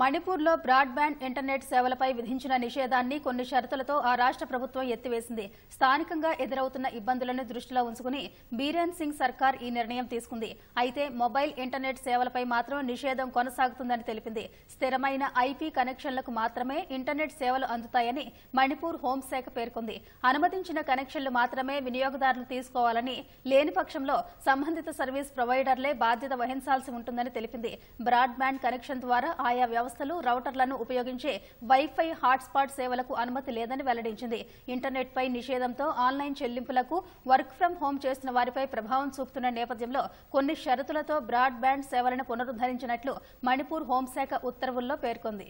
మణిపూర్లో broadband internet సేవలపై విధించిన నిషేధాన్ని కొన్ని షరతులతో ఆ రాష్ట ప్రభుత్వం ఎత్తివేసింది స్థానికంగా ఎదురవుతున్న ఇబ్బందులను దృష్టిలో ఉంచుకుని బీరేన్ సింగ్ సర్కార్ ఈ నిర్ణయం తీసుకుంది అయితే మొబైల్ ఇంటర్నెట్ సేవలపై మాత్రం నిషేధం కొనసాగుతుందని తెలిపింది స్థిరమైన ఐపీ కనెక్షన్లకు మాత్రమే ఇంటర్నెట్ సేవలు అందుతాయని మణిపూర్ హోంశాఖ పేర్కొంది అనుమతించిన కనెక్షన్లు మాత్రమే వినియోగదారులు తీసుకోవాలని లేని పక్షంలో సంబంధిత సర్వీస్ ప్రొవైడర్లే బాధ్యత వహించాల్సి ఉంటుందని తెలిపింది బ్రాడ్బ్యాండ్ కనెక్షన్ ద్వారా ఆయా వ్యవస్థలు రౌటర్లను ఉపయోగించే వైఫై హాట్స్పాట్ సేవలకు అనుమతి లేదని వెల్లడించింది ఇంటర్నెట్పై నిషేధంతో ఆన్లైన్ చెల్లింపులకు వర్క్ ఫ్రం హోం చేస్తున్న వారిపై ప్రభావం చూపుతున్న నేపథ్యంలో కొన్ని షరతులతో బ్రాడ్బ్యాండ్ సేవలను పునరుద్దరించినట్లు మణిపూర్ హోంశాఖ ఉత్తర్వుల్లో పేర్కొంది